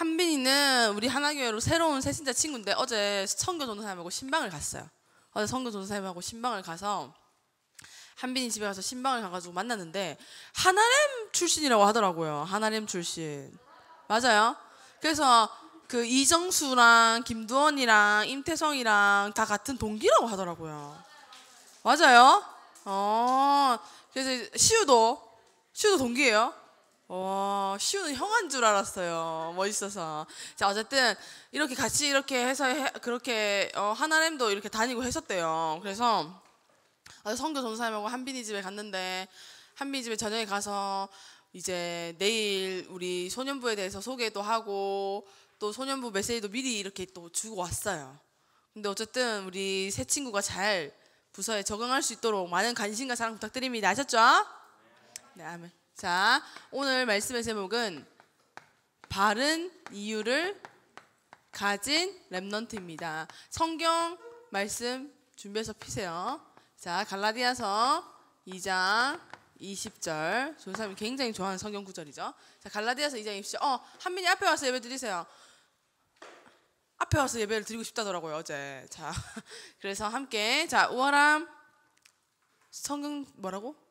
한빈이는 우리 하나교회로 새로운 새신자 친구인데 어제 성교 전도사님하고 신방을 갔어요. 어제 성교 전도사님하고 신방을 가서 한빈이 집에 가서 신방을 가가지고 만났는데 하나렘 출신이라고 하더라고요. 하나렘 출신 맞아요. 그래서 그 이정수랑 김두원이랑 임태성이랑 다 같은 동기라고 하더라고요. 맞아요. 어 그래서 시우도 시우도 동기예요. 와, 어, 쉬우는 형한 줄 알았어요. 멋있어서. 자, 어쨌든 이렇게 같이 이렇게 해서 해, 그렇게 어, 하나님도 이렇게 다니고 했었대요. 그래서 성교 전사님하고 한빈이 집에 갔는데 한빈이 집에 저녁에 가서 이제 내일 우리 소년부에 대해서 소개도 하고 또 소년부 메시지도 미리 이렇게 또 주고 왔어요. 근데 어쨌든 우리 새 친구가 잘 부서에 적응할 수 있도록 많은 관심과 사랑 부탁드립니다. 아셨죠? 네, 아멘. 자, 오늘 말씀의 제목은 바른 이유를 가진 랩넌트입니다. 성경 말씀 준비해서 피세요. 자, 갈라디아서 2장 20절. 조사님 굉장히 좋아하는 성경 구절이죠. 자, 갈라디아서 2장 20절. 어, 한민이 앞에 와서 예배 드리세요. 앞에 와서 예배를 드리고 싶다더라고요, 어제. 자, 그래서 함께 자, 우월함 성경 뭐라고?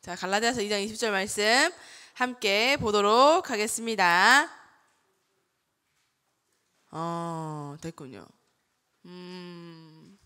자, 갈라디아서 2장 20절 말씀 함께 보도록 하겠습니다. 어, 됐군요. 음.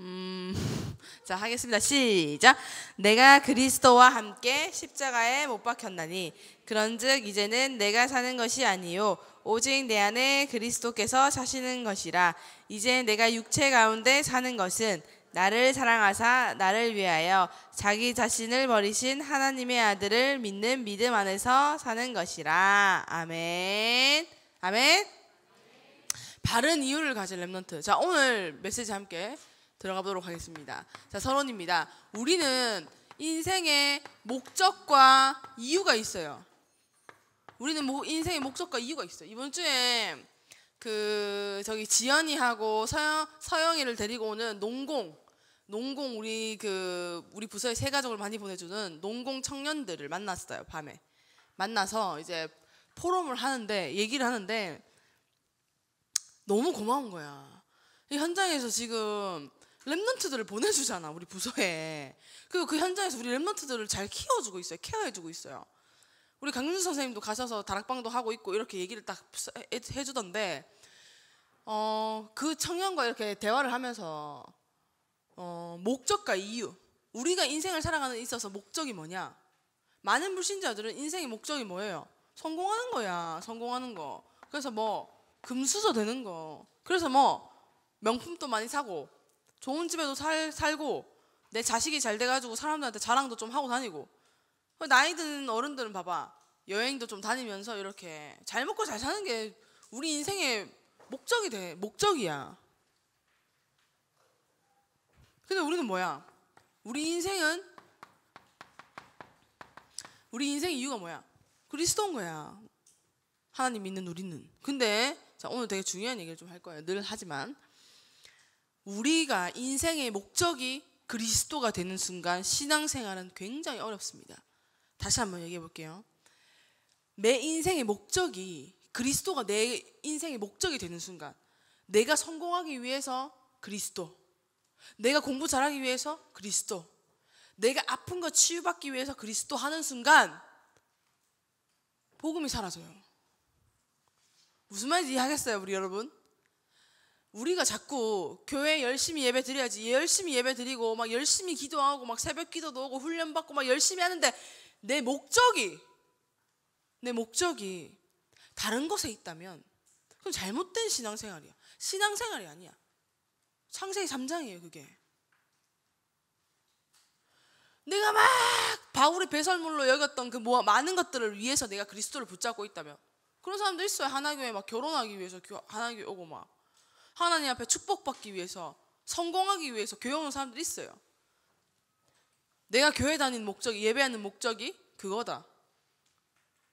음. 자, 하겠습니다. 시작. 내가 그리스도와 함께 십자가에 못 박혔나니 그런즉 이제는 내가 사는 것이 아니요 오직 내 안에 그리스도께서 사시는 것이라 이제 내가 육체 가운데 사는 것은 나를 사랑하사 나를 위하여 자기 자신을 버리신 하나님의 아들을 믿는 믿음 안에서 사는 것이라. 아멘. 아멘. 바른 이유를 가진 랩런트 자, 오늘 메시지 함께 들어가 보도록 하겠습니다. 자, 서론입니다. 우리는 인생의 목적과 이유가 있어요. 우리는 뭐 인생의 목적과 이유가 있어요. 이번 주에 그 저기 지연이하고 서영, 서영이를 데리고 오는 농공 농공 우리 그 우리 부서에 세 가족을 많이 보내주는 농공 청년들을 만났어요 밤에 만나서 이제 포럼을 하는데 얘기를 하는데 너무 고마운 거야 이 현장에서 지금 랩런트들을 보내주잖아 우리 부서에 그리고 그 현장에서 우리 랩런트들을 잘 키워주고 있어요 케어해주고 있어요 우리 강윤수 선생님도 가셔서 다락방도 하고 있고 이렇게 얘기를 딱 해주던데 어그 청년과 이렇게 대화를 하면서 어, 목적과 이유. 우리가 인생을 살아가는 데 있어서 목적이 뭐냐? 많은 불신자들은 인생의 목적이 뭐예요? 성공하는 거야. 성공하는 거. 그래서 뭐 금수저 되는 거. 그래서 뭐 명품도 많이 사고 좋은 집에도 살, 살고 내 자식이 잘 돼가지고 사람들한테 자랑도 좀 하고 다니고 그 나이 든 어른들은 봐봐 여행도 좀 다니면서 이렇게 잘 먹고 잘 사는 게 우리 인생의 목적이 돼 목적이야 근데 우리는 뭐야? 우리 인생은 우리 인생 이유가 뭐야? 그리스도인 거야. 하나님 믿는 우리는. 근데 자, 오늘 되게 중요한 얘기를 좀 할 거예요. 늘 하지만 우리가 인생의 목적이 그리스도가 되는 순간 신앙생활은 굉장히 어렵습니다. 다시 한번 얘기해 볼게요. 내 인생의 목적이 그리스도가 내 인생의 목적이 되는 순간 내가 성공하기 위해서 그리스도 내가 공부 잘하기 위해서 그리스도. 내가 아픈 거 치유받기 위해서 그리스도 하는 순간 복음이 사라져요. 무슨 말인지 이해하겠어요, 우리 여러분? 우리가 자꾸 교회 열심히 예배 드려야지 열심히 예배 드리고 막 열심히 기도하고 막 새벽 기도도 하고 훈련 받고 막 열심히 하는데 내 목적이 내 목적이 다른 것에 있다면 그건 잘못된 신앙생활이야. 신앙생활이 아니야. 창세기 3장이에요, 그게. 내가 막 바울의 배설물로 여겼던 그 뭐, 많은 것들을 위해서 내가 그리스도를 붙잡고 있다면 그런 사람도 있어요. 하나교회 막 결혼하기 위해서 하나교회 오고 막 하나님 앞에 축복받기 위해서 성공하기 위해서 교회 오는 사람들 있어요. 내가 교회 다니는 목적 예배하는 목적이 그거다.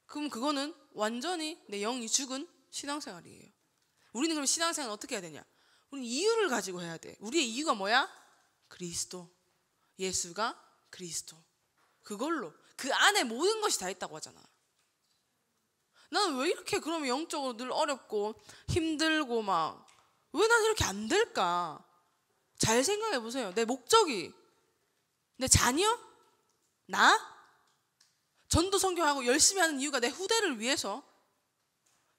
그럼 그거는 완전히 내 영이 죽은 신앙생활이에요. 우리는 그럼 신앙생활 어떻게 해야 되냐? 우리 는 이유를 가지고 해야 돼. 우리의 이유가 뭐야? 그리스도. 예수가 그리스도. 그걸로 그 안에 모든 것이 다 있다고 하잖아. 나는 왜 이렇게 그러면 영적으로 늘 어렵고 힘들고 막왜난 이렇게 안 될까? 잘 생각해 보세요. 내 목적이 내 자녀? 나? 전도 성교하고 열심히 하는 이유가 내 후대를 위해서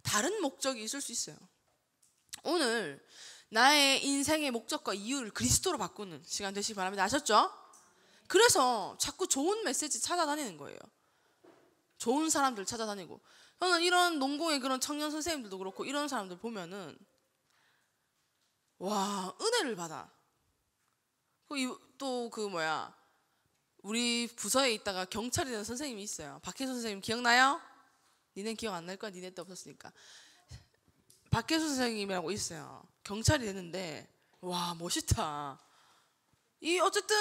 다른 목적이 있을 수 있어요. 오늘 나의 인생의 목적과 이유를 그리스도로 바꾸는 시간 되시기 바랍니다. 아셨죠? 그래서 자꾸 좋은 메시지 찾아다니는 거예요. 좋은 사람들 찾아다니고. 저는 이런 농공의 그런 청년 선생님들도 그렇고 이런 사람들 보면은 와 은혜를 받아. 또그 그 뭐야 우리 부서에 있다가 경찰이 된 선생님이 있어요. 박혜수 선생님 기억나요? 니네 기억 안 날 거야. 니네 때 없었으니까. 박혜수 선생님이라고 있어요. 경찰이 되는데 와 멋있다. 이 어쨌든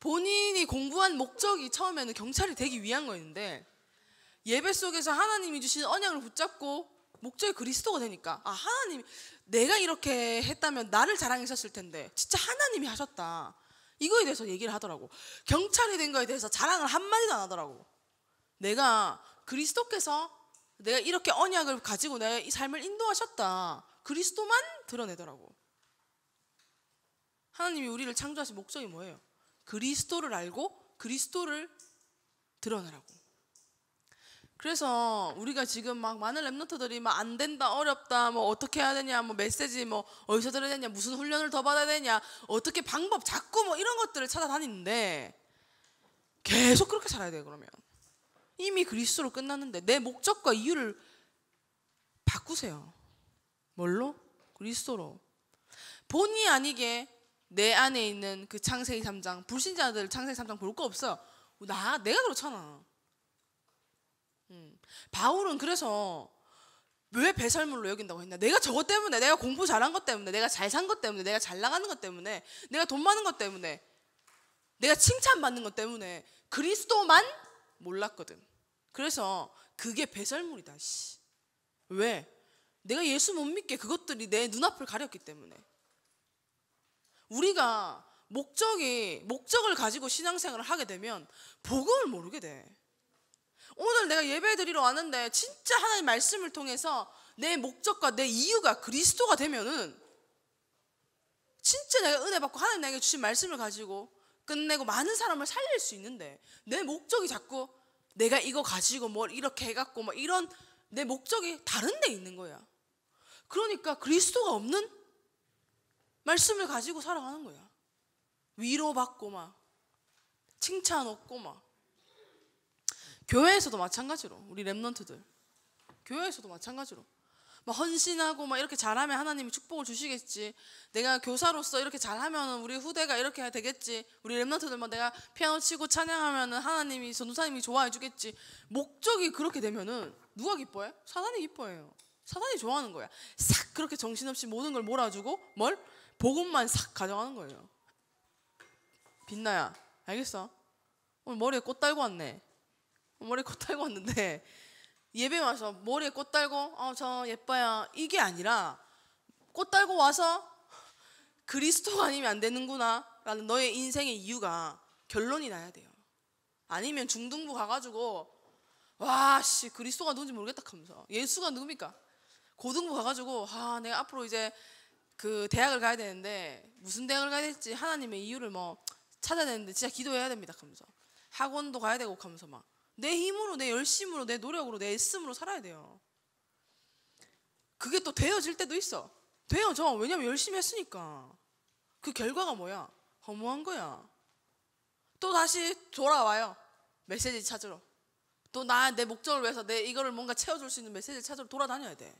본인이 공부한 목적이 처음에는 경찰이 되기 위한 거였는데 예배 속에서 하나님이 주신 언약을 붙잡고 목적이 그리스도가 되니까 아 하나님 내가 이렇게 했다면 나를 자랑했었을 텐데 진짜 하나님이 하셨다. 이거에 대해서 얘기를 하더라고. 경찰이 된 거에 대해서 자랑을 한마디도 안 하더라고. 내가 그리스도께서 내가 이렇게 언약을 가지고 내 삶을 인도하셨다. 그리스도만 드러내더라고. 하나님이 우리를 창조하신 목적이 뭐예요? 그리스도를 알고 그리스도를 드러내라고. 그래서 우리가 지금 막 많은 랩노트들이 막안 된다, 어렵다, 뭐 어떻게 해야 되냐, 뭐 메시지 뭐 어디서 들어야 되냐, 무슨 훈련을 더 받아야 되냐, 어떻게 방법 자꾸 뭐 이런 것들을 찾아다니는데 계속 그렇게 살아야 돼 그러면 이미 그리스도로 끝났는데 내 목적과 이유를 바꾸세요. 뭘로? 그리스도로. 본의 아니게 내 안에 있는 그 창세기 3장 불신자들 창세기 3장 볼 거없어나 내가 그렇잖아. 음. 바울은 그래서 왜 배설물로 여긴다고 했냐 내가 저것 때문에 내가 공부 잘한 것 때문에 내가 잘 산 것 때문에 내가 잘 나가는 것 때문에 내가 돈 많은 것 때문에 내가 칭찬받는 것 때문에 그리스도만 몰랐거든. 그래서 그게 배설물이다. 씨. 왜? 내가 예수 못 믿게 그것들이 내 눈앞을 가렸기 때문에 우리가 목적이 목적을 가지고 신앙생활을 하게 되면 복음을 모르게 돼. 오늘 내가 예배 드리러 왔는데 진짜 하나님 말씀을 통해서 내 목적과 내 이유가 그리스도가 되면은 진짜 내가 은혜 받고 하나님 나에게 주신 말씀을 가지고 끝내고 많은 사람을 살릴 수 있는데 내 목적이 자꾸 내가 이거 가지고 뭘 이렇게 해갖고 뭐 이런 내 목적이 다른 데 있는 거야. 그러니까 그리스도가 없는 말씀을 가지고 살아가는 거야. 위로받고 막 칭찬 얻고 막 교회에서도 마찬가지로 우리 렘런트들 교회에서도 마찬가지로 막 헌신하고 막 이렇게 잘하면 하나님이 축복을 주시겠지. 내가 교사로서 이렇게 잘하면 우리 후대가 이렇게 해야 되겠지. 우리 렘런트들만 내가 피아노 치고 찬양하면 하나님이 전도사님이 좋아해 주겠지. 목적이 그렇게 되면은 누가 기뻐해? 사단이 기뻐해요. 사단이 좋아하는 거야. 싹 그렇게 정신없이 모든 걸 몰아주고 뭘 복음만 싹 가져가는 거예요. 빛나야 알겠어? 오늘 머리에 꽃 달고 왔네. 머리에 꽃 달고 왔는데 예배 와서 머리에 꽃 달고 어저 예뻐요 이게 아니라 꽃 달고 와서 그리스도가 아니면 안 되는구나라는 너의 인생의 이유가 결론이 나야 돼요. 아니면 중등부 가가지고 와씨 그리스도가 누군지 모르겠다 하면서 예수가 누굽니까? 고등부 가가지고 아 내가 앞으로 이제 그 대학을 가야 되는데 무슨 대학을 가야 될지 하나님의 이유를 뭐 찾아야 되는데 진짜 기도해야 됩니다. 하면서 학원도 가야 되고 하면서 막 내 힘으로 내 열심으로 내 노력으로 내 애씀으로 살아야 돼요. 그게 또 되어질 때도 있어. 되어져. 왜냐면 열심히 했으니까. 그 결과가 뭐야? 허무한 거야. 또 다시 돌아와요. 메시지 찾으러. 또 나 내 목적을 위해서 내 이거를 뭔가 채워줄 수 있는 메시지를 찾으러 돌아다녀야 돼.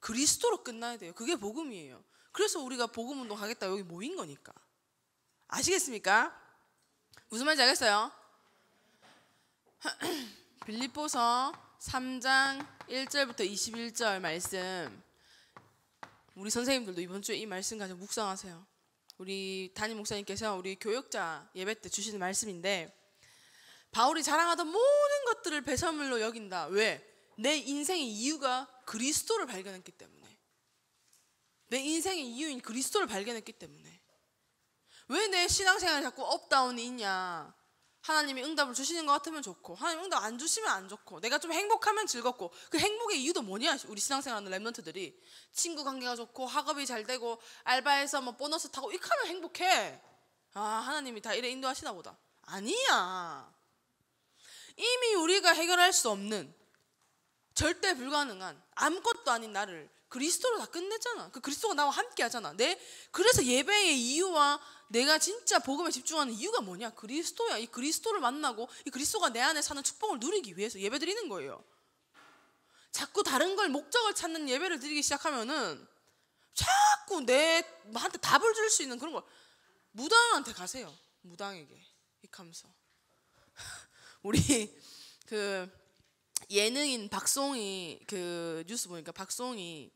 그리스도로 끝나야 돼요. 그게 복음이에요. 그래서 우리가 복음 운동 하겠다 여기 모인 거니까. 아시겠습니까? 무슨 말인지 알겠어요? 빌립보서 3장 1절부터 21절 말씀. 우리 선생님들도 이번 주에 이 말씀 가지고 묵상하세요. 우리 담임 목사님께서 우리 교역자 예배 때 주시는 말씀인데 바울이 자랑하던 모든 것들을 배설물로 여긴다. 왜? 내 인생의 이유가 그리스도를 발견했기 때문에 내 인생의 이유인 그리스도를 발견했기 때문에 왜 내 신앙생활에 자꾸 업다운이 있냐 하나님이 응답을 주시는 것 같으면 좋고 하나님 응답 안 주시면 안 좋고 내가 좀 행복하면 즐겁고 그 행복의 이유도 뭐냐 우리 신앙생활하는 랩런트들이 친구 관계가 좋고 학업이 잘 되고 알바에서뭐 보너스 타고 이칸게 행복해 아 하나님이 다 이래 인도하시나 보다 아니야 이미 우리가 해결할 수 없는 절대 불가능한 아무것도 아닌 나를 그리스도로 다 끝냈잖아. 그 그리스도가 나와 함께 하잖아. 내 그래서 예배의 이유와 내가 진짜 복음에 집중하는 이유가 뭐냐? 그리스도야. 이 그리스도를 만나고 이 그리스도가 내 안에 사는 축복을 누리기 위해서 예배 드리는 거예요. 자꾸 다른 걸 목적을 찾는 예배를 드리기 시작하면은 자꾸 내한테 답을 줄 수 있는 그런 걸 무당한테 가세요. 무당에게 이 감성. 우리 그 예능인 박송이 그 뉴스 보니까 박송이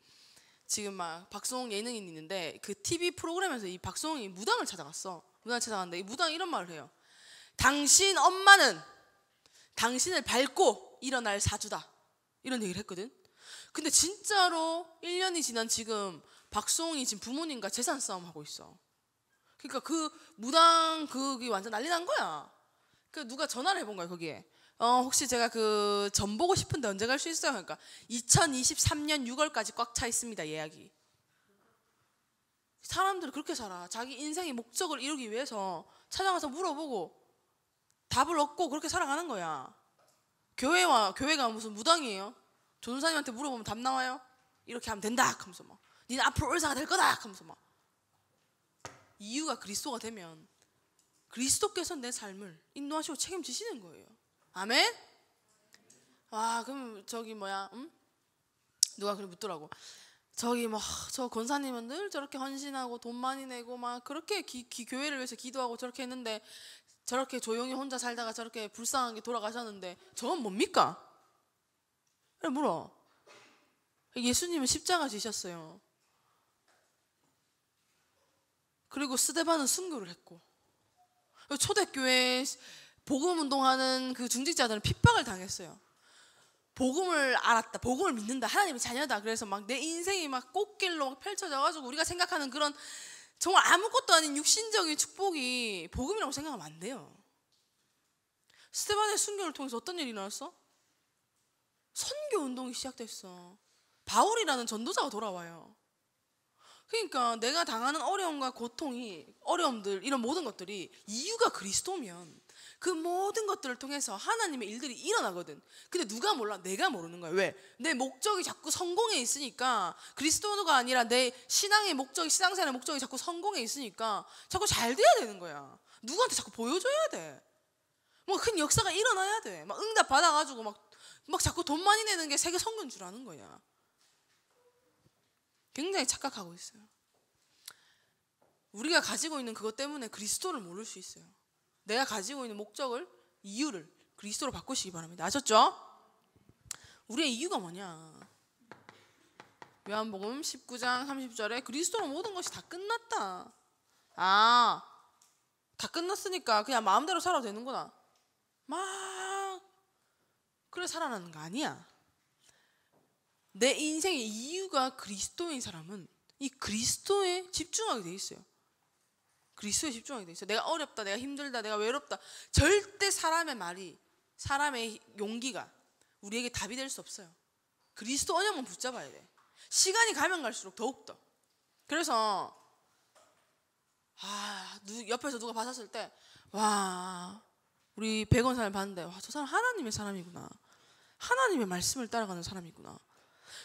지금 막 박송 예능인 있는데 그 TV 프로그램에서 이 박송이 무당을 찾아갔어. 무당을 찾아갔는데 이 무당이 이런 말을 해요. 당신 엄마는 당신을 밟고 일어날 사주다. 이런 얘기를 했거든. 근데 진짜로 1년이 지난 지금 박송이 지금 부모님과 재산 싸움 하고 있어. 그러니까 그 무당 그게 완전 난리 난 거야. 그 누가 전화를 해본 거야 거기에. 어, 혹시 제가 그 전 보고 싶은데 언제 갈 수 있어요? 그러니까 2023년 6월까지 꽉 차 있습니다 예약이. 사람들은 그렇게 살아. 자기 인생의 목적을 이루기 위해서 찾아가서 물어보고 답을 얻고 그렇게 살아가는 거야. 교회와 교회가 무슨 무당이에요? 전사님한테 물어보면 답 나와요? 이렇게 하면 된다. 하면서 막. 니는 앞으로 의사가 될 거다. 하면서 막. 이유가 그리스도가 되면 그리스도께서 내 삶을 인도하시고 책임지시는 거예요. 아멘? 와, 그럼 저기 뭐야? 응? 음? 누가 그래 묻더라고. 저기 뭐 저 권사님은 늘 저렇게 헌신하고 돈 많이 내고 막 그렇게 기, 기, 교회를 위해서 기도하고 저렇게 했는데 저렇게 조용히 혼자 살다가 저렇게 불쌍하게 돌아가셨는데 저건 뭡니까? 그래 물어. 예수님은 십자가 지셨어요. 그리고 스데반은 순교를 했고 초대교회 복음 운동하는 그 중직자들은 핍박을 당했어요. 복음을 알았다, 복음을 믿는다, 하나님의 자녀다. 그래서 막 내 인생이 막 꽃길로 펼쳐져가지고 우리가 생각하는 그런 정말 아무것도 아닌 육신적인 축복이 복음이라고 생각하면 안 돼요. 스테반의 순교를 통해서 어떤 일이 일어났어? 선교 운동이 시작됐어. 바울이라는 전도자가 돌아와요. 그러니까 내가 당하는 어려움과 고통이, 어려움들, 이런 모든 것들이 이유가 그리스도면 그 모든 것들을 통해서 하나님의 일들이 일어나거든. 근데 누가 몰라? 내가 모르는 거야. 왜? 내 목적이 자꾸 성공에 있으니까 그리스도가 아니라 내 신앙의 목적이 신앙생활의 목적이 자꾸 성공에 있으니까 자꾸 잘 돼야 되는 거야. 누구한테 자꾸 보여줘야 돼. 뭐 큰 역사가 일어나야 돼. 막 응답 받아가지고 막, 막 자꾸 돈 많이 내는 게 세계 성교인줄 아는 거야. 굉장히 착각하고 있어요. 우리가 가지고 있는 그것 때문에 그리스도를 모를 수 있어요. 내가 가지고 있는 목적을 이유를 그리스도로 바꾸시기 바랍니다. 아셨죠? 우리의 이유가 뭐냐? 요한복음 19장 30절에 그리스도로 모든 것이 다 끝났다. 아, 다 끝났으니까 그냥 마음대로 살아도 되는구나. 막 그래 살아나는 거 아니야. 내 인생의 이유가 그리스도인 사람은 이 그리스도에 집중하게 돼 있어요. 그리스도에 집중하게 돼 있어. 내가 어렵다, 내가 힘들다, 내가 외롭다. 절대 사람의 말이, 사람의 용기가 우리에게 답이 될 수 없어요. 그리스도 언약만 붙잡아야 돼. 시간이 가면 갈수록 더욱더. 그래서 아, 옆에서 누가 봤었을 때, 와, 우리 백원 사람 봤는데, 와, 저 사람 하나님의 사람이구나. 하나님의 말씀을 따라가는 사람이구나.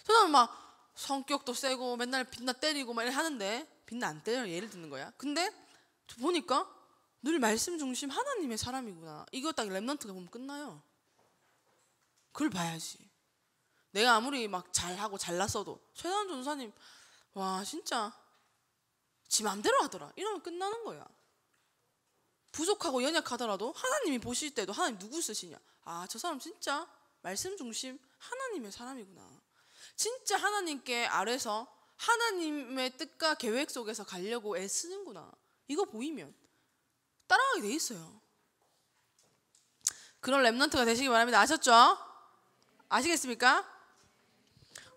저 사람 막 성격도 세고 맨날 빛나 때리고 막 이래 하는데 빛나 안 때려 예를 드는 거야. 근데 보니까 늘 말씀 중심 하나님의 사람이구나. 이거 딱 랩런트가 보면 끝나요. 그걸 봐야지. 내가 아무리 막 잘하고 잘났어도 최단 전사님 와 진짜 지 맘대로 하더라 이러면 끝나는 거야. 부족하고 연약하더라도 하나님이 보실 때도 하나님 누구 쓰시냐? 아 저 사람 진짜 말씀 중심 하나님의 사람이구나. 진짜 하나님께 아래서 하나님의 뜻과 계획 속에서 가려고 애쓰는구나. 이거 보이면 따라가게 돼 있어요. 그런 랩넌트가 되시기 바랍니다. 아셨죠? 아시겠습니까?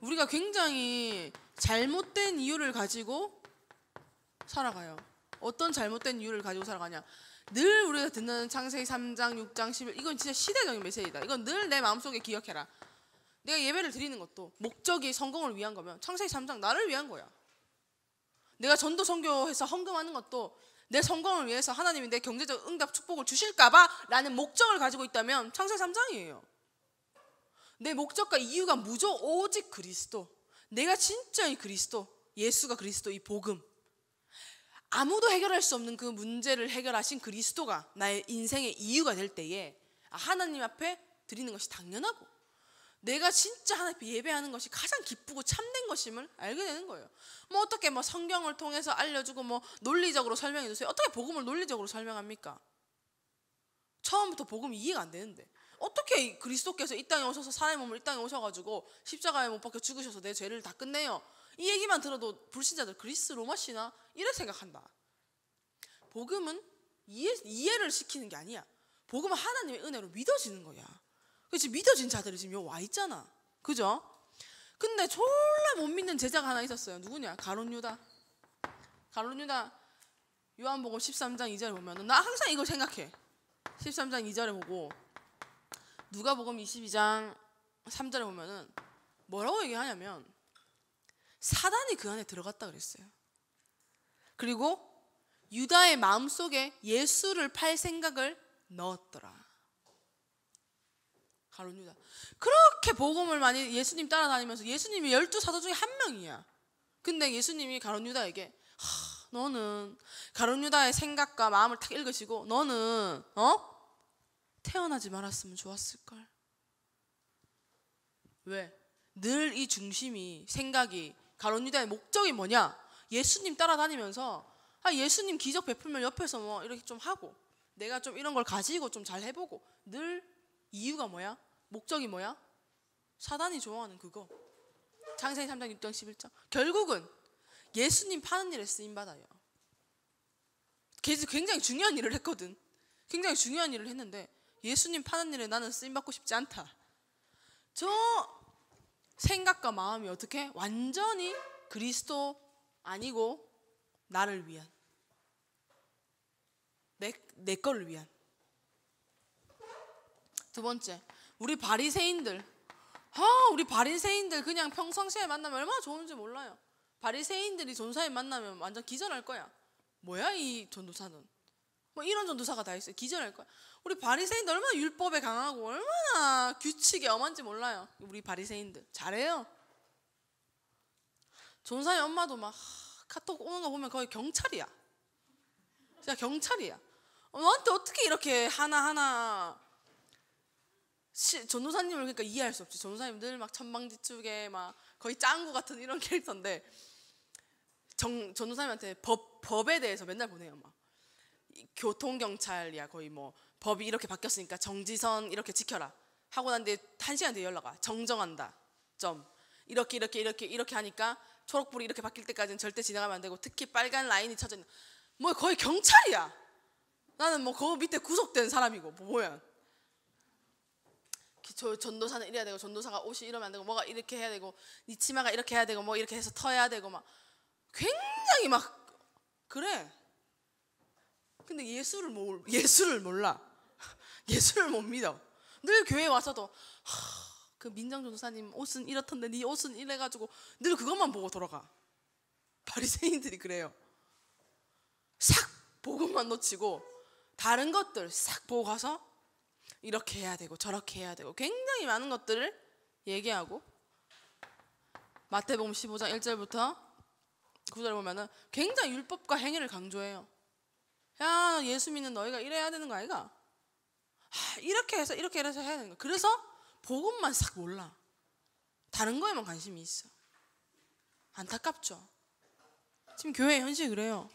우리가 굉장히 잘못된 이유를 가지고 살아가요. 어떤 잘못된 이유를 가지고 살아가냐. 늘 우리가 듣는 창세기 3장, 6장, 11 이건 진짜 시대적인 메시지다. 이건 늘 내 마음속에 기억해라. 내가 예배를 드리는 것도 목적이 성공을 위한 거면 창세기 3장 나를 위한 거야. 내가 전도 선교해서 헌금하는 것도 내 성공을 위해서 하나님이 내 경제적 응답 축복을 주실까봐 라는 목적을 가지고 있다면 창세 3장이에요. 내 목적과 이유가 무조 오직 그리스도. 내가 진짜 이 그리스도, 예수가 그리스도 이 복음. 아무도 해결할 수 없는 그 문제를 해결하신 그리스도가 나의 인생의 이유가 될 때에 아, 하나님 앞에 드리는 것이 당연하고 내가 진짜 하나님 예배하는 것이 가장 기쁘고 참된 것임을 알게 되는 거예요. 뭐 어떻게 뭐 성경을 통해서 알려주고 뭐 논리적으로 설명해 주세요. 어떻게 복음을 논리적으로 설명합니까? 처음부터 복음이 이해가 안 되는데 어떻게 그리스도께서 이 땅에 오셔서 사람의 몸을 이 땅에 오셔가지고 십자가에 못 박혀 죽으셔서 내 죄를 다 끝내요. 이 얘기만 들어도 불신자들 그리스 로마시나 이래 생각한다. 복음은 이해, 이해를 시키는 게 아니야. 복음은 하나님의 은혜로 믿어지는 거야. 그지 렇 믿어진 자들이 지금 여기 와 있잖아. 그죠? 근데 졸라 못 믿는 제자가 하나 있었어요. 누구냐? 가론 유다. 가론 유다 요한복음 13장 2절 보면 나 항상 이걸 생각해. 13장 2절에 보고 누가복음 22장 3절에 보면은 뭐라고 얘기하냐면 사단이 그 안에 들어갔다 그랬어요. 그리고 유다의 마음속에 예수를 팔 생각을 넣었더라. 가론 유다. 그렇게 복음을 많이 예수님 따라다니면서 예수님이 열두 사도 중에 한 명이야. 근데 예수님이 가론 유다에게 너는 가론 유다의 생각과 마음을 탁 읽으시고 너는 어 태어나지 말았으면 좋았을 걸. 왜? 늘 이 중심이 생각이 가론 유다의 목적이 뭐냐? 예수님 따라다니면서 아 예수님 기적 베풀면 옆에서 뭐 이렇게 좀 하고 내가 좀 이런 걸 가지고 좀 잘 해보고 늘 이유가 뭐야? 목적이 뭐야? 사단이 좋아하는 그거. 장세기 3장 6장 11장. 결국은 예수님 파는 일에 쓰임 받아요. 굉장히 중요한 일을 했거든. 굉장히 중요한 일을 했는데 예수님 파는 일에 나는 쓰임 받고 싶지 않다. 저 생각과 마음이 어떻게 완전히 그리스도 아니고 나를 위한 내, 내 거를 위한 두 번째 우리 바리새인들 아 우리 바리새인들 그냥 평상시에 만나면 얼마나 좋은지 몰라요. 바리새인들이 전사에 만나면 완전 기절할 거야. 뭐야 이 전도사는? 뭐 이런 전도사가 다 있어요. 기절할 거야. 우리 바리새인들 얼마나 율법에 강하고 얼마나 규칙에 엄한지 몰라요. 우리 바리새인들 잘해요. 전사의 엄마도 막 카톡 오는 거 보면 거의 경찰이야. 진짜 경찰이야. 너한테 어떻게 이렇게 하나하나 시, 전도사님을 그러니까 이해할 수 없지. 전도사님들 막 천방지축에 막 거의 짱구 같은 이런 캐릭터인데 정, 전도사님한테 법, 법에 대해서 맨날 보내요. 막 교통경찰이야 거의 뭐 법이 이렇게 바뀌었으니까 정지선 이렇게 지켜라 하고 난 뒤에 한 시간 뒤에 연락 와 정정한다 점 이렇게 이렇게 이렇게 이렇게 하니까 초록불이 이렇게 바뀔 때까지는 절대 지나가면 안 되고 특히 빨간 라인이 쳐져 있는 뭐 거의 경찰이야 나는 뭐 그 밑에 구속된 사람이고 뭐 뭐야 저 전도사는 이래야 되고 전도사가 옷이 이러면 안 되고 뭐가 이렇게 해야 되고 니 치마가 이렇게 해야 되고 뭐 이렇게 해서 터야 되고 막 굉장히 막 그래. 근데 예수를 몰 예수를 몰라. 예수를 못 믿어. 늘 교회 와서도 그 민정 전도사님 옷은 이렇던데 네 옷은 이래 가지고 늘 그것만 보고 돌아가. 바리새인들이 그래요. 싹 보고만 놓치고 다른 것들 싹 보고 가서 이렇게 해야 되고 저렇게 해야 되고 굉장히 많은 것들을 얘기하고 마태복음 15장 1절부터 9절 보면은 굉장히 율법과 행위를 강조해요. 야 예수 믿는 너희가 이래야 되는 거 아이가? 하, 이렇게 해서 이렇게 해서 해야 되는 거. 그래서 복음만 싹 몰라. 다른 거에만 관심이 있어. 안타깝죠. 지금 교회 현실이 그래요.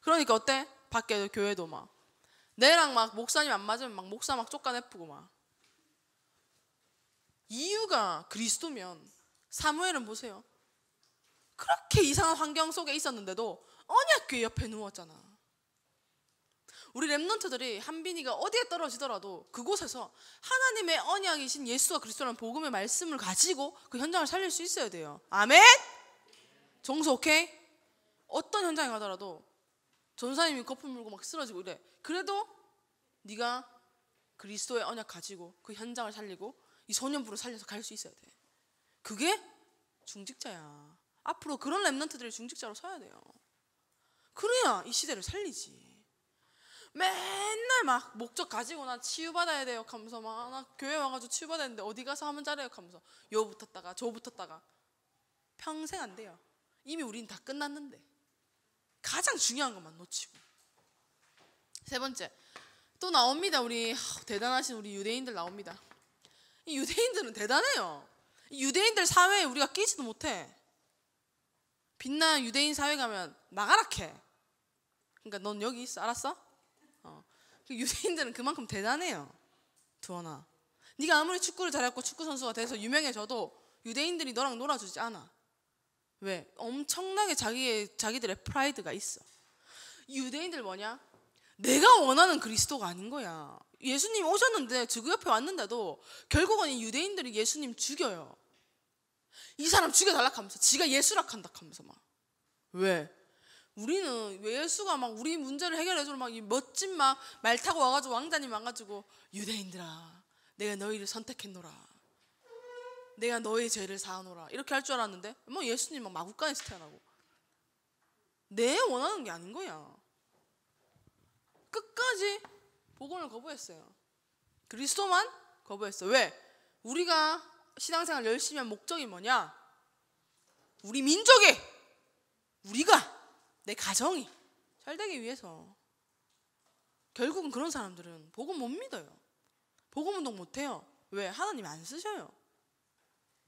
그러니까 어때? 밖에 도 교회도 막 내랑 막 목사님 안 맞으면 막 목사 막 쫓아내프고 막. 이유가 그리스도면 사무엘은 보세요. 그렇게 이상한 환경 속에 있었는데도 언약궤 옆에 누웠잖아. 우리 랩런트들이 한빈이가 어디에 떨어지더라도 그곳에서 하나님의 언약이신 예수와 그리스도라는 복음의 말씀을 가지고 그 현장을 살릴 수 있어야 돼요. 아멘? 정수 오케이? 어떤 현장에 가더라도 전사님이 거품 물고 막 쓰러지고 이래. 그래도 네가 그리스도의 언약 가지고 그 현장을 살리고 이 소년부를 살려서 갈 수 있어야 돼. 그게 중직자야. 앞으로 그런 랩런트들이 중직자로 서야 돼요. 그래야 이 시대를 살리지. 맨날 막 목적 가지고 나 치유받아야 돼요 하면서 막나 교회 와가지고 치유받아는데 어디 가서 하면 잘해요 하면서 요 붙었다가 저 붙었다가 평생 안 돼요 이미 우린 다 끝났는데 가장 중요한 것만 놓치고 세 번째 또 나옵니다. 우리 대단하신 우리 유대인들 나옵니다. 이 유대인들은 대단해요. 유대인들 사회에 우리가 끼지도 못해. 빛나는 유대인 사회 가면 나가라 케 그러니까 넌 여기 있어 알았어? 어. 그 유대인들은 그만큼 대단해요. 두원아. 네가 아무리 축구를 잘했고 축구 선수가 돼서 유명해져도 유대인들이 너랑 놀아주지 않아. 왜? 엄청나게 자기의 자기들의 프라이드가 있어. 유대인들 뭐냐? 내가 원하는 그리스도가 아닌 거야. 예수님 오셨는데 지구 그 옆에 왔는데도 결국은 이 유대인들이 예수님 죽여요. 이 사람 죽여달라 하면서 지가 예수락 한다 하면서 막 왜? 우리는 왜 예수가 막 우리 문제를 해결해줘막이 멋진 막 말 타고 와가지고 왕자님 와가지고 유대인들아 내가 너희를 선택했노라 내가 너희 죄를 사하노라 이렇게 할 줄 알았는데 뭐 예수님 막 마구간에서 태어나고 내 원하는 게 아닌 거야 끝까지 복음을 거부했어요. 그리스도만 거부했어. 왜? 우리가 신앙생활 열심히 한 목적이 뭐냐? 우리 민족이, 우리가, 내 가정이 잘 되기 위해서. 결국은 그런 사람들은 복음 못 믿어요. 복음 운동 못 해요. 왜? 하나님 안 쓰셔요.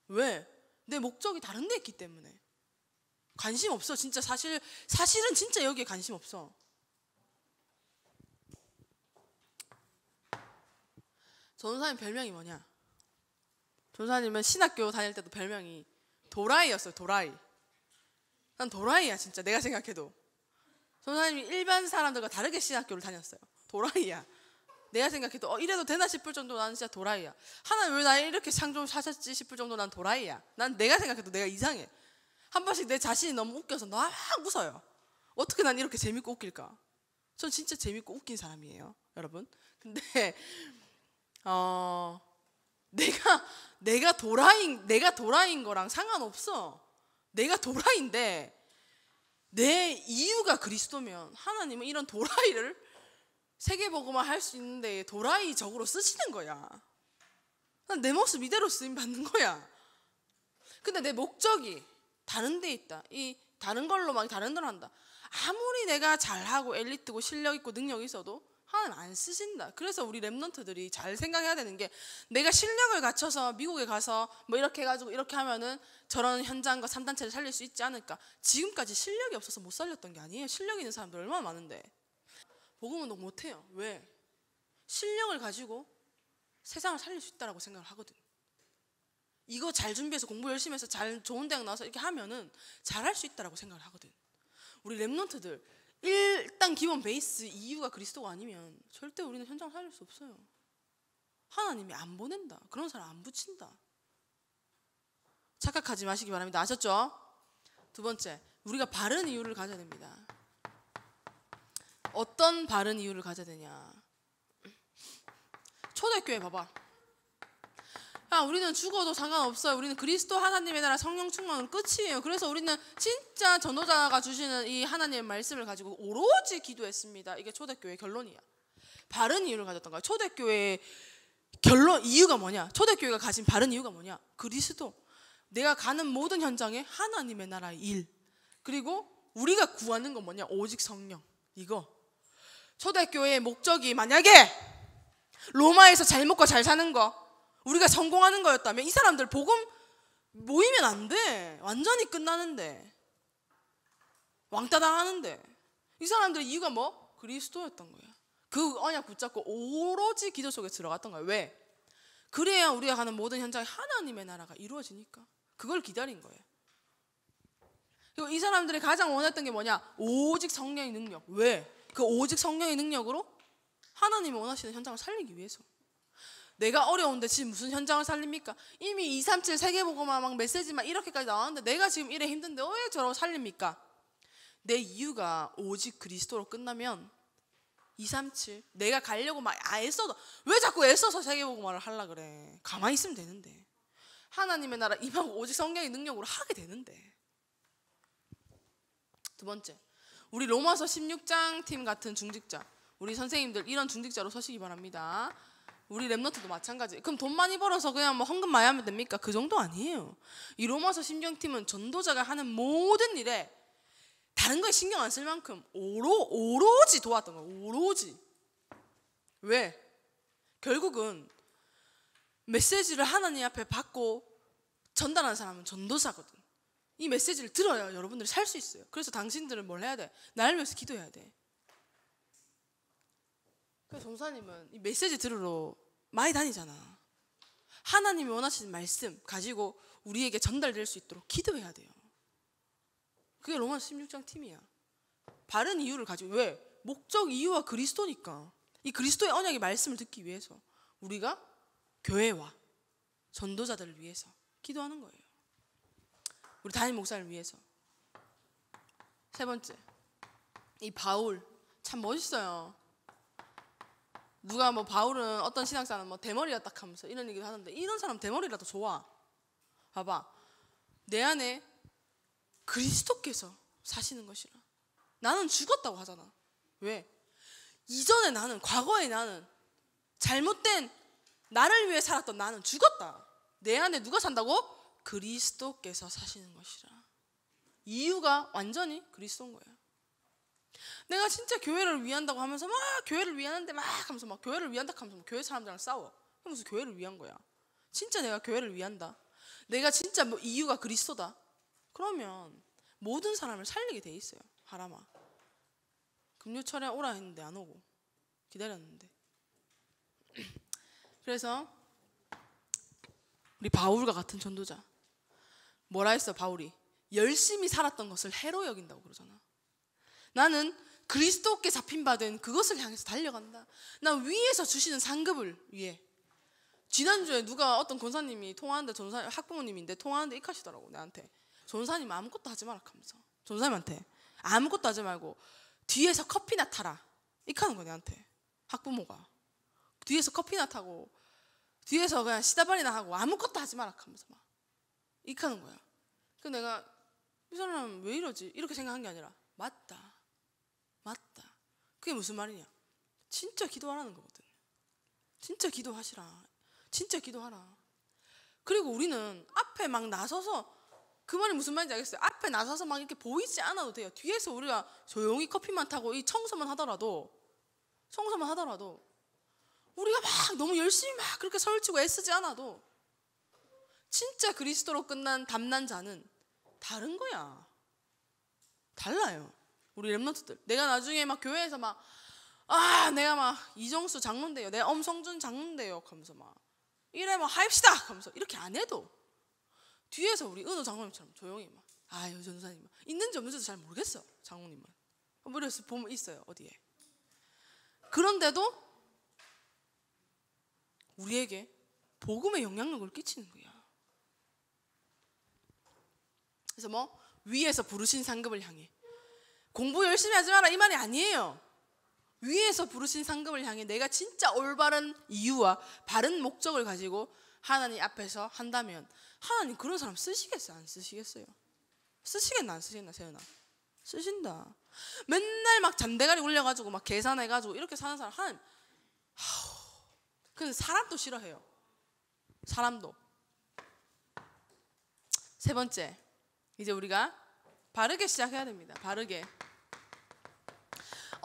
왜? 내 목적이 다른 데 있기 때문에. 관심 없어. 진짜 사실, 사실은 진짜 여기에 관심 없어. 전사님 별명이 뭐냐? 전사님은 신학교 다닐 때도 별명이 도라이였어요. 도라이. 난 도라이야 진짜 내가 생각해도. 전사님이 일반 사람들과 다르게 신학교를 다녔어요. 도라이야. 내가 생각해도 어, 이래도 되나 싶을 정도 나는 진짜 도라이야. 하나님 왜 나를 이렇게 창조하셨지 싶을 정도 난 도라이야. 난 내가 생각해도 내가 이상해. 한 번씩 내 자신이 너무 웃겨서 막 웃어요. 어떻게 난 이렇게 재밌고 웃길까? 전 진짜 재밌고 웃긴 사람이에요, 여러분. 근데 어, 내가 내가 도라인 내가 도라인 거랑 상관없어. 내가 도라인데 내 이유가 그리스도면 하나님은 이런 도라이를 세계보고만 할 수 있는데 도라이적으로 쓰시는 거야. 내 모습 이대로 쓰임 받는 거야. 근데 내 목적이 다른 데 있다. 이 다른 걸로 막 다른 걸 한다. 아무리 내가 잘하고 엘리트고 실력 있고 능력 있어도 하나님 안 쓰신다. 그래서 우리 랩런트들이 잘 생각해야 되는 게 내가 실력을 갖춰서 미국에 가서 뭐 이렇게 해가지고 이렇게 하면은 저런 현장과 3단체를 살릴 수 있지 않을까. 지금까지 실력이 없어서 못 살렸던 게 아니에요. 실력 있는 사람들 얼마나 많은데. 복음은 너무 못해요. 왜? 실력을 가지고 세상을 살릴 수 있다라고 생각을 하거든. 이거 잘 준비해서 공부 열심히 해서 잘 좋은 대학 나와서 이렇게 하면은 잘 할 수 있다라고 생각을 하거든. 우리 랩런트들 일단 기본 베이스 이유가 그리스도가 아니면 절대 우리는 현장 살릴 수 없어요. 하나님이 안 보낸다. 그런 사람 안 붙인다. 착각하지 마시기 바랍니다. 아셨죠? 두 번째, 우리가 바른 이유를 가져야 됩니다. 어떤 바른 이유를 가져야 되냐? 초대교회 봐봐. 아, 우리는 죽어도 상관없어요. 우리는 그리스도 하나님의 나라 성령 충만은 끝이에요. 그래서 우리는 진짜 전도자가 주시는 이 하나님의 말씀을 가지고 오로지 기도했습니다. 이게 초대교회 결론이야. 바른 이유를 가졌던 거야. 초대교회의 결론 이유가 뭐냐? 초대교회가 가진 바른 이유가 뭐냐? 그리스도. 내가 가는 모든 현장에 하나님의 나라의 일. 그리고 우리가 구하는 건 뭐냐? 오직 성령. 이거. 초대교회의 목적이 만약에 로마에서 잘먹고 잘 사는 거 우리가 성공하는 거였다면 이 사람들 복음 모이면 안 돼. 완전히 끝나는데. 왕따 당하는데. 이 사람들의 이유가 뭐? 그리스도였던 거야. 그 언약 붙잡고 오로지 기도 속에 들어갔던 거야. 왜? 그래야 우리가 가는 모든 현장에 하나님의 나라가 이루어지니까. 그걸 기다린 거예요. 그리고 이 사람들이 가장 원했던 게 뭐냐? 오직 성령의 능력. 왜? 그 오직 성령의 능력으로 하나님이 원하시는 현장을 살리기 위해서. 내가 어려운데 지금 무슨 현장을 살립니까? 이미 237 세계보고만 막 메시지만 이렇게까지 나왔는데 내가 지금 이래 힘든데 왜 저러고 살립니까? 내 이유가 오직 그리스도로 끝나면 237 내가 가려고 막 아, 애써도 왜 자꾸 애써서 세계보고말을 하려 그래? 가만히 있으면 되는데 하나님의 나라 임하고 오직 성경의 능력으로 하게 되는데 두 번째 우리 로마서 16장 팀 같은 중직자 우리 선생님들 이런 중직자로 서시기 바랍니다. 우리 랩노트도 마찬가지. 그럼 돈 많이 벌어서 그냥 뭐 헌금 많이 하면 됩니까? 그 정도 아니에요. 이 로마서 심경팀은 전도자가 하는 모든 일에 다른 거에 신경 안 쓸 만큼 오로, 오로지 도왔던 거예요. 오로지. 왜? 결국은 메시지를 하나님 앞에 받고 전달하 사람은 전도사거든. 이 메시지를 들어야 여러분들이 살 수 있어요. 그래서 당신들은 뭘 해야 돼? 나를 위해서 기도해야 돼. 그 전사님은 이 메시지 들으러 많이 다니잖아. 하나님이 원하시는 말씀 가지고 우리에게 전달될 수 있도록 기도해야 돼요. 그게 로마 16장 팀이야. 바른 이유를 가지고 왜? 목적 이유와 그리스도니까. 이 그리스도의 언약의 말씀을 듣기 위해서 우리가 교회와 전도자들을 위해서 기도하는 거예요. 우리 담임 목사를 위해서. 세 번째. 이 바울 참 멋있어요. 누가 뭐 바울은 어떤 신앙사는뭐 대머리가 딱 하면서 이런 얘기를 하는데 이런 사람 대머리라도 좋아. 봐봐. 내 안에 그리스도께서 사시는 것이라. 나는 죽었다고 하잖아. 왜? 이전에 나는, 과거에 나는 잘못된 나를 위해 살았던 나는 죽었다. 내 안에 누가 산다고? 그리스도께서 사시는 것이라. 이유가 완전히 그리스도인 거예요. 내가 진짜 교회를 위한다고 하면서 막 교회를 위하는데 막 하면서 막 교회를 위한다 하면서 교회 사람들랑 싸워. 그럼 무슨 교회를 위한 거야? 진짜 내가 교회를 위한다. 내가 진짜 뭐 이유가 그리스도다. 그러면 모든 사람을 살리게 돼 있어요. 바람아. 금요철에 오라 했는데 안 오고 기다렸는데. 그래서 우리 바울과 같은 전도자 뭐라 했어 바울이 열심히 살았던 것을 해로 여긴다고 그러잖아. 나는 그리스도께 잡힌 바 된 그것을 향해서 달려간다. 난 위에서 주시는 상급을 위해. 지난주에 누가 어떤 권사님이 통화하는데 전사 학부모님인데 통화하는데 익하시더라고 나한테. 전사님 아무것도 하지 마라 하면서. 전사님한테 아무것도 하지 말고 뒤에서 커피나 타라. 익하는 거 내한테. 학부모가. 뒤에서 커피나 타고 뒤에서 그냥 시다발이나 하고 아무것도 하지 마라 하면서 막 익하는 거야. 그 내가 이 사람 왜 이러지? 이렇게 생각한 게 아니라 맞다. 맞다. 그게 무슨 말이냐? 진짜 기도하라는 거거든. 진짜 기도하시라. 진짜 기도하라. 그리고 우리는 앞에 막 나서서 그 말이 무슨 말인지 알겠어요. 앞에 나서서 막 이렇게 보이지 않아도 돼요. 뒤에서 우리가 조용히 커피만 타고 이 청소만 하더라도 청소만 하더라도 우리가 막 너무 열심히 막 그렇게 설치고 애쓰지 않아도 진짜 그리스도로 끝난 담난 자는 다른 거야. 달라요. 우리 랩런트들 내가 나중에 막 교회에서 막 아 내가 막 이정수 장로인데요 내가 엄성준 장로인데요 하면서 막 이래 뭐 하입시다 하면서 이렇게 안 해도 뒤에서 우리 은호 장로님처럼 조용히 막 아유 전사님 있는지 없는지도 잘 모르겠어 장로님은 모르겠어 보면 있어요 어디에 그런데도 우리에게 복음의 영향력을 끼치는 거야 그래서 뭐 위에서 부르신 상급을 향해 공부 열심히 하지 마라 이 말이 아니에요. 위에서 부르신 상금을 향해 내가 진짜 올바른 이유와 바른 목적을 가지고 하나님 앞에서 한다면 하나님 그런 사람 쓰시겠어요? 안 쓰시겠어요? 쓰시겠나 안 쓰시겠나 세연아? 쓰신다. 맨날 막 잔대가리 올려가지고 막 계산해가지고 이렇게 사는 사람 하나님 하 사람도 싫어해요. 사람도. 세 번째 이제 우리가 바르게 시작해야 됩니다. 바르게.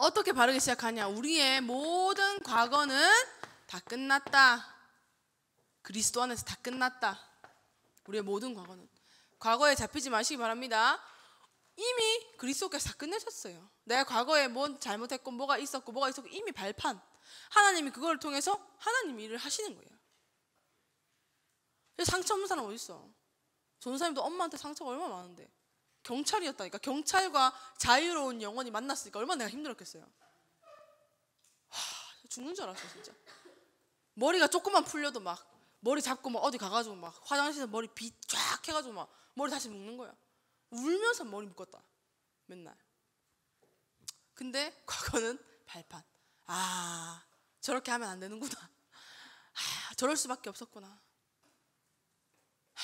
어떻게 바르기 시작하냐? 우리의 모든 과거는 다 끝났다. 그리스도 안에서 다 끝났다. 우리의 모든 과거는 과거에 잡히지 마시기 바랍니다. 이미 그리스도께서 다 끝내셨어요. 내가 과거에 뭔 잘못했고 뭐가 있었고 뭐가 있었고 이미 발판. 하나님이 그걸 통해서 하나님 일을 하시는 거예요. 상처 없는 사람 어디 있어? 존은 사람도 엄마한테 상처가 얼마나 많은데. 경찰이었다니까 경찰과 자유로운 영혼이 만났으니까 얼마나 내가 힘들었겠어요. 하, 죽는 줄 알았어 진짜. 머리가 조금만 풀려도 막 머리 잡고 막 어디 가가지고 막 화장실에서 머리 비쫙 해가지고 막 머리 다시 묶는 거야. 울면서 머리 묶었다. 맨날. 근데 과거는 발판. 아 저렇게 하면 안 되는구나. 아, 저럴 수밖에 없었구나. 아,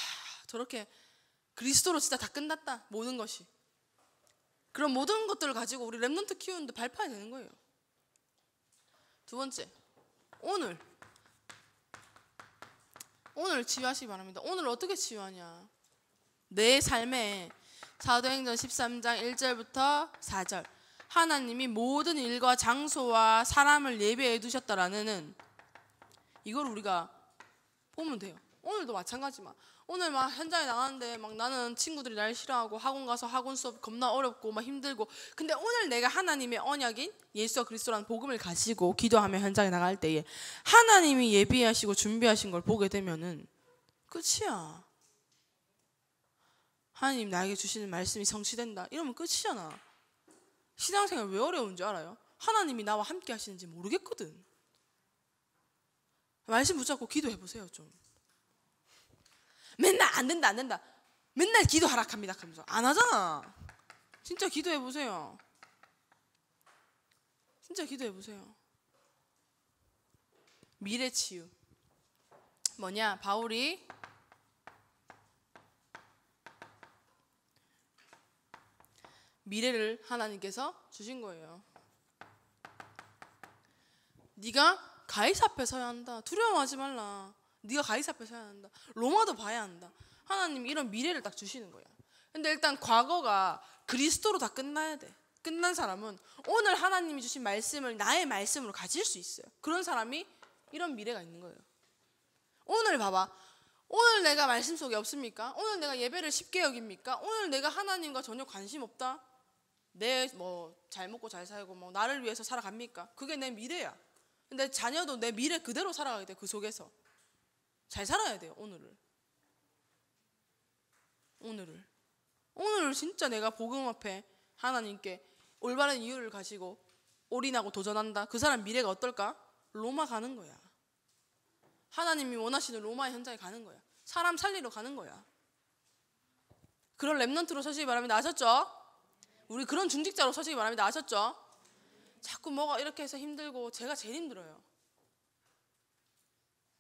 저렇게 그리스도로 진짜 다 끝났다. 모든 것이. 그런 모든 것들을 가지고 우리 랩런트 키우는데 발판이 되는 거예요. 두 번째, 오늘. 오늘 치유하시기 바랍니다. 오늘 어떻게 치유하냐. 내 삶에 사도행전 13장 1절부터 4절. 하나님이 모든 일과 장소와 사람을 예배해 두셨다라는 이걸 우리가 보면 돼요. 오늘도 마찬가지만 오늘 막 현장에 나갔는데 막 나는 친구들이 날 싫어하고 학원 가서 학원 수업 겁나 어렵고 막 힘들고 근데 오늘 내가 하나님의 언약인 예수와 그리스도라는 복음을 가지고 기도하며 현장에 나갈 때에 하나님이 예비하시고 준비하신 걸 보게 되면은 끝이야. 하나님 나에게 주시는 말씀이 성취된다. 이러면 끝이잖아. 신앙생활 왜 어려운 줄 알아요? 하나님이 나와 함께 하시는지 모르겠거든. 말씀 붙잡고 기도해 보세요, 좀. 맨날 안 된다 안 된다 맨날 기도하락 합니다 하면서 안 하잖아 진짜 기도해 보세요 진짜 기도해 보세요 미래 치유 뭐냐 바울이 미래를 하나님께서 주신 거예요. 네가 가이사 앞에 서야 한다. 두려워하지 말라. 네가 가이사 앞에 서야 한다. 로마도 봐야 한다. 하나님 이런 미래를 딱 주시는 거야. 근데 일단 과거가 그리스도로 다 끝나야 돼. 끝난 사람은 오늘 하나님이 주신 말씀을 나의 말씀으로 가질 수 있어요. 그런 사람이 이런 미래가 있는 거예요. 오늘 봐봐. 오늘 내가 말씀 속에 없습니까? 오늘 내가 예배를 쉽게 여깁니까? 오늘 내가 하나님과 전혀 관심 없다? 내 뭐 잘 먹고 잘 살고 뭐 나를 위해서 살아갑니까? 그게 내 미래야. 근데 자녀도 내 미래 그대로 살아가게 돼 그 속에서. 잘 살아야 돼요, 오늘을. 오늘을. 오늘을 진짜 내가 복음 앞에 하나님께 올바른 이유를 가지고 올인하고 도전한다. 그 사람 미래가 어떨까? 로마 가는 거야. 하나님이 원하시는 로마의 현장에 가는 거야. 사람 살리러 가는 거야. 그런 랩런트로 서시기 바랍니다. 아셨죠? 우리 그런 중직자로 서시기 바랍니다. 아셨죠? 자꾸 뭐가 이렇게 해서 힘들고 제가 제일 힘들어요.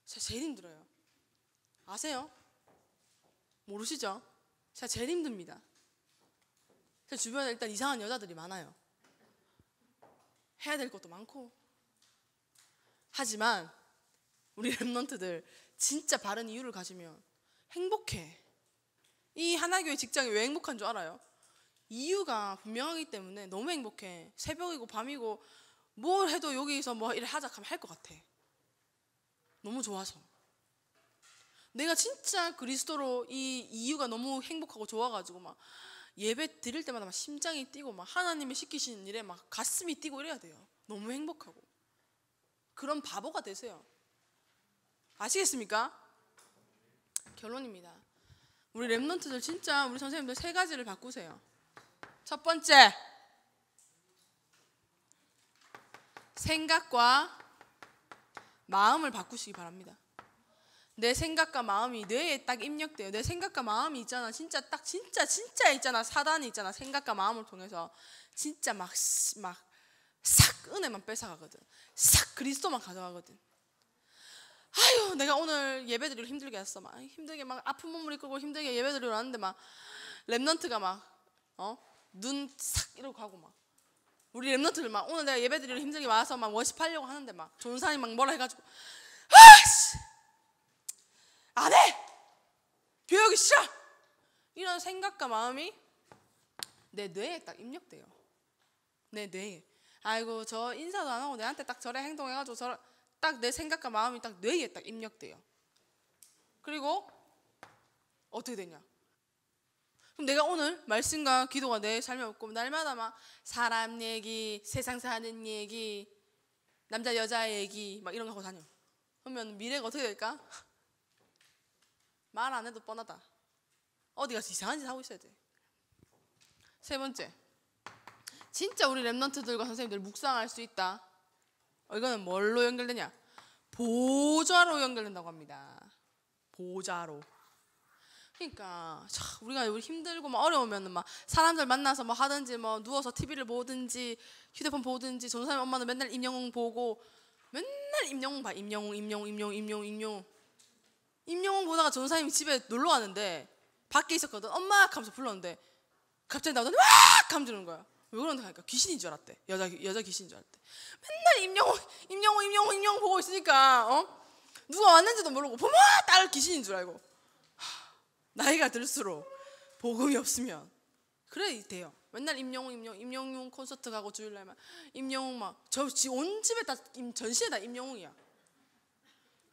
제가 제일 힘들어요. 아세요? 모르시죠? 제가 제일 힘듭니다. 제 주변에 일단 이상한 여자들이 많아요. 해야 될 것도 많고. 하지만 우리 랩런트들 진짜 바른 이유를 가지면 행복해. 이 하나교회 직장이 왜 행복한 줄 알아요? 이유가 분명하기 때문에 너무 행복해. 새벽이고 밤이고 뭘 해도 여기서 뭐 일을 하자 하면 할 것 같아. 너무 좋아서. 내가 진짜 그리스도로 이 이유가 너무 행복하고 좋아가지고 막 예배 드릴 때마다 막 심장이 뛰고 막 하나님이 시키신 일에 막 가슴이 뛰고 이래야 돼요. 너무 행복하고 그런 바보가 되세요. 아시겠습니까? 결론입니다. 우리 랩런트들 진짜 우리 선생님들 세 가지를 바꾸세요. 첫 번째 생각과 마음을 바꾸시기 바랍니다. 내 생각과 마음이 뇌에 딱 입력돼요. 내 생각과 마음이 있잖아. 진짜 딱 진짜 진짜 있잖아. 사단이 있잖아. 생각과 마음을 통해서 진짜 막 막 싹 은혜만 뺏어가거든. 싹 그리스도만 가져가거든. 아유 내가 오늘 예배드리고 힘들게 했어. 막 힘들게 막 아픈 몸을 이끌고 힘들게 예배드리러 왔는데 막렘넌트가 막 어눈싹 이러고 가고 막 우리 렘넌트들막 오늘 내가 예배드리러 힘들게 와서 막 워십하려고 하는데 막 존산이 막 뭐라 해가지고 아씨 안 해! 교육이 싫어! 이런 생각과 마음이 내 뇌에 딱 입력돼요. 내 뇌에. 아이고, 저 인사도 안 하고 내한테 딱 저래 행동해가지고 저 딱내 생각과 마음이 딱 뇌에 딱 입력돼요. 그리고 어떻게 되냐? 그럼 내가 오늘 말씀과 기도가 내 삶에 없고 날마다 막 사람 얘기, 세상 사는 얘기, 남자 여자 얘기 막 이런 거 하고 다녀. 그러면 미래가 어떻게 될까? 말안 해도 뻔하다. 어디 가서 이상한 짓 하고 있어야 돼. 세 번째. 진짜 우리 랩런트들과 선생님들 묵상할 수 있다. 어, 이거는 뭘로 연결되냐? 보좌로 연결된다고 합니다. 보좌로. 그러니까 참 우리가 우리 힘들고 막 어려우면은 막 사람들 만나서 뭐 하든지 뭐 누워서 TV를 보든지 휴대폰 보든지 전사님 엄마는 맨날 임영웅 보고 맨날 임영웅 봐 임영웅 임영웅 임영웅 임영웅 임영웅 임영웅 보다가 전사님이 집에 놀러 왔는데 밖에 있었거든. 엄마 하면서 불렀는데 갑자기 나오더니 와! 감지는 거야. 왜 그런가 하니까 귀신인 줄 알았대. 여자 여자 귀신인 줄 알았대. 맨날 임영웅 임영웅 임영웅 임영웅 보고 있으니까 어? 누가 왔는지도 모르고 보모 딸 귀신인 줄 알고 나이가 들수록 복음이 없으면 그래 돼요. 맨날 임영웅 임영 웅 임영웅 콘서트 가고 주일날만 임영웅 막 저 온 집에 다 전시에 다 임영웅이야.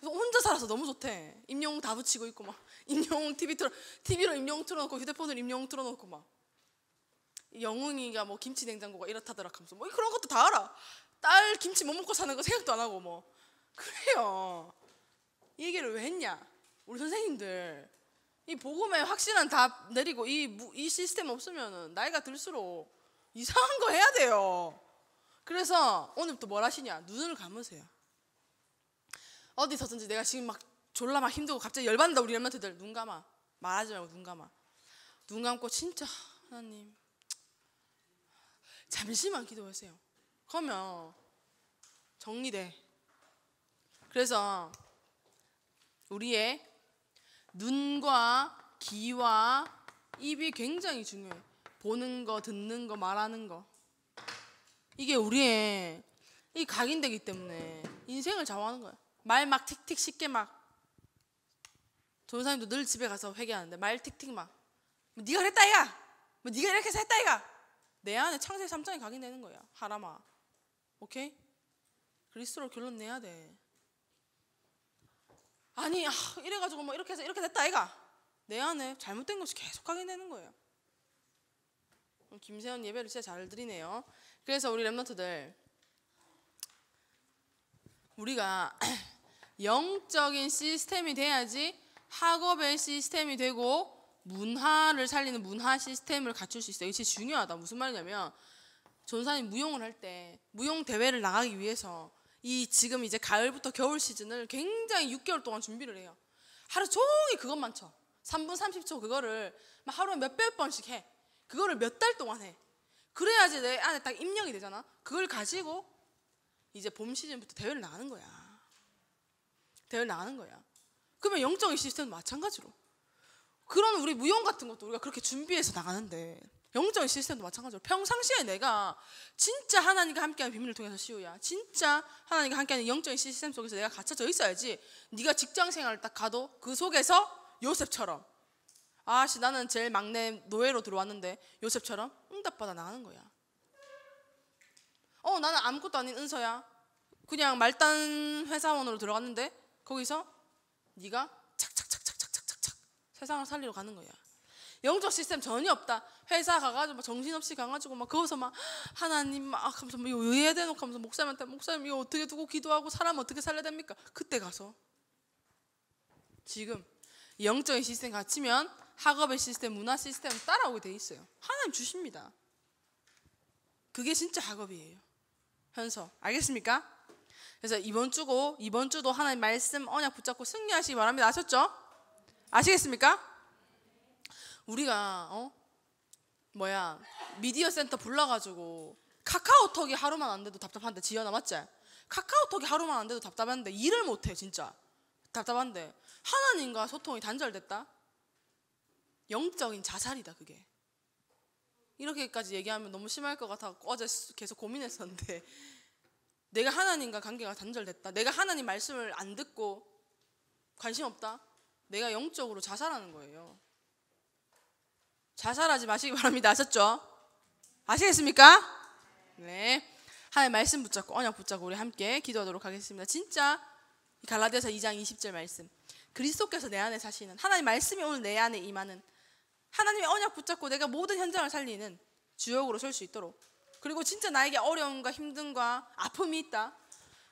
혼자 살아서 너무 좋대. 임영웅 다 붙이고 있고 막 임영웅 TV 틀어 TV로 임영웅 틀어놓고 휴대폰으로 임영웅 틀어놓고 막 영웅이가 뭐 김치 냉장고가 이렇다더라 하면서 뭐 그런 것도 다 알아. 딸 김치 못 먹고 사는 거 생각도 안 하고 뭐 그래요. 이 얘기를 왜 했냐? 우리 선생님들 이 복음에 확실한 답 내리고 이 이 시스템 없으면은 나이가 들수록 이상한 거 해야 돼요. 그래서 오늘부터 뭘 하시냐? 눈을 감으세요. 어디 서든지 내가 지금 막 졸라 막 힘들고 갑자기 열받는다 우리 마한테들눈 감아 말하지 말고 눈 감아 눈 감고 진짜 하나님 잠시만 기도하세요 그러면 정리돼 그래서 우리의 눈과 귀와 입이 굉장히 중요해 보는 거 듣는 거 말하는 거 이게 우리의 이 각인되기 때문에 인생을 좌우하는 거야 말막 틱틱 쉽게 막조사님도늘 집에 가서 회개하는데 말 틱틱 막 뭐, 네가 그랬다 이가 뭐 네가 이렇게 해서 했다 이가 내 안에 창세 3장이 각인되는 거야 하라마 오케이? 그리스로 결론 내야 돼 아니 아, 이래가지고 뭐 이렇게 해서 이렇게 됐다 이가 내 안에 잘못된 것이 계속 각인되는 거예요 김세현 예배를 진짜 잘 드리네요 그래서 우리 랩런트들 우리가 영적인 시스템이 돼야지 학업의 시스템이 되고 문화를 살리는 문화 시스템을 갖출 수 있어요. 이게 중요하다. 무슨 말이냐면 전사님 무용을 할 때 무용 대회를 나가기 위해서 이 지금 이제 가을부터 겨울 시즌을 굉장히 6개월 동안 준비를 해요. 하루 종일 그것만 쳐. 3분 30초 그거를 막 하루에 몇백 번씩 해. 그거를 몇 달 동안 해. 그래야지 내 안에 딱 입력이 되잖아. 그걸 가지고 이제 봄 시즌부터 대회를 나가는 거야. 대열 나가는 거야. 그러면 영적인 시스템 도 마찬가지로. 그런 우리 무용 같은 것도 우리가 그렇게 준비해서 나가는데 영적인 시스템도 마찬가지로 평상시에 내가 진짜 하나님과 함께하는 비밀을 통해서 시우야 진짜 하나님과 함께하는 영적인 시스템 속에서 내가 갇혀져 있어야지 네가 직장 생활을 딱 가도 그 속에서 요셉처럼 아씨 나는 제일 막내 노예로 들어왔는데 요셉처럼 응답받아 나가는 거야 어 나는 아무것도 아닌 은서야 그냥 말단 회사원으로 들어갔는데 거기서 네가 착착착착착착착 세상을 살리러 가는 거야. 영적 시스템 전혀 없다. 회사 가가지고 정신없이 가가지고 막 거기서 막 하나님 막 하면서 뭐 의해 대놓고 하면서 목사님한테 목사님 이거 어떻게 두고 기도하고 사람 어떻게 살려야 됩니까? 그때 가서 지금 영적인 시스템 갖추면 학업의 시스템, 문화 시스템 따라오게 돼 있어요. 하나님 주십니다. 그게 진짜 학업이에요. 현서 알겠습니까? 그래서 이번 주고 이번 주도 하나님 말씀 언약 붙잡고 승리하시기 바랍니다. 아셨죠? 아시겠습니까? 우리가 어 뭐야 미디어 센터 불러가지고 카카오톡이 하루만 안 돼도 답답한데 지연아 맞지? 카카오톡이 하루만 안 돼도 답답한데 일을 못해 진짜 답답한데 하나님과 소통이 단절됐다? 영적인 자살이다 그게 이렇게까지 얘기하면 너무 심할 것같아 어제 계속 고민했었는데 내가 하나님과 관계가 단절됐다. 내가 하나님 말씀을 안 듣고 관심 없다. 내가 영적으로 자살하는 거예요. 자살하지 마시기 바랍니다. 아셨죠? 아시겠습니까? 네. 하나님 말씀 붙잡고 언약 붙잡고 우리 함께 기도하도록 하겠습니다. 진짜 갈라디아서 2장 20절 말씀. 그리스도께서 내 안에 사시는 하나님 말씀이 오늘 내 안에 임하는 하나님의 언약 붙잡고 내가 모든 현장을 살리는 주역으로 설 수 있도록 그리고 진짜 나에게 어려움과 힘든과 아픔이 있다.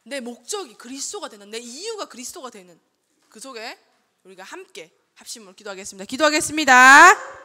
내 목적이 그리스도가 되는, 내 이유가 그리스도가 되는 그 속에 우리가 함께 합심을 기도하겠습니다. 기도하겠습니다.